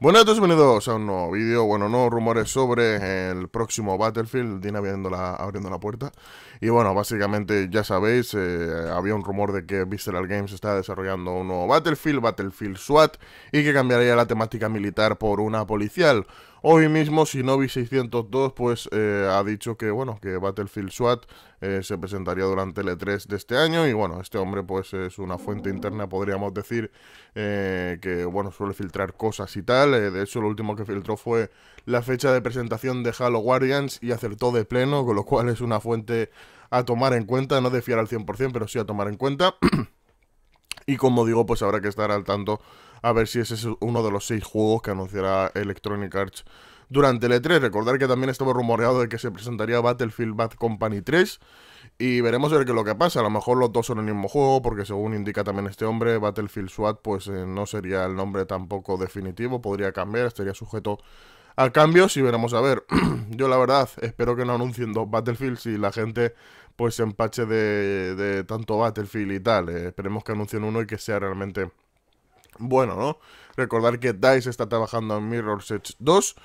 Bueno, todos, bienvenidos a un nuevo vídeo, bueno, nuevos rumores sobre el próximo Battlefield, Dina abriendo la, abriendo la puerta. Y bueno, básicamente ya sabéis, eh, había un rumor de que Visceral Games está desarrollando un nuevo Battlefield, Battlefield SWAT, y que cambiaría la temática militar por una policial. Hoy mismo vi 602 pues eh, ha dicho que bueno que Battlefield SWAT eh, se presentaría durante el E3 de este año y bueno este hombre pues es una fuente interna podríamos decir eh, que bueno suele filtrar cosas y tal de hecho lo último que filtró fue la fecha de presentación de Halo Guardians y acertó de pleno con lo cual es una fuente a tomar en cuenta no de fiar al 100% pero sí a tomar en cuenta Y como digo, pues habrá que estar al tanto a ver si ese es uno de los seis juegos que anunciará Electronic Arts durante el E3. Recordar que también estaba rumoreado de que se presentaría Battlefield Bad Company 3. Y veremos ver qué lo que pasa. A lo mejor los dos son el mismo juego, porque según indica también este hombre, Battlefield SWAT, pues eh, no sería el nombre tampoco definitivo, podría cambiar, estaría sujeto a cambio, si veremos a ver. Yo la verdad espero que no anuncien dos Battlefields y la gente pues se empache de, tanto Battlefield y tal. Eh. esperemos que anuncien uno y que sea realmente bueno, ¿no? Recordar que DICE está trabajando en Mirror's Edge 2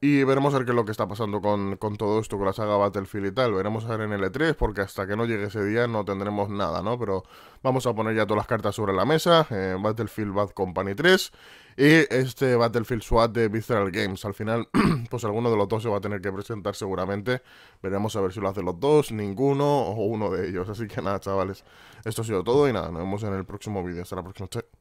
y veremos a ver qué es lo que está pasando con, todo esto, con la saga Battlefield y tal. Veremos a ver en el E3, porque hasta que no llegue ese día no tendremos nada, ¿no? Pero vamos a poner ya todas las cartas sobre la mesa. Eh, Battlefield Bad Company 3 y este Battlefield SWAT de Visceral Games. Al final, pues alguno de los dos se va a tener que presentar seguramente. Veremos a ver si lo hace los dos, ninguno o uno de ellos. Así que nada, chavales. Esto ha sido todo y nada, nos vemos en el próximo vídeo. Hasta la próxima.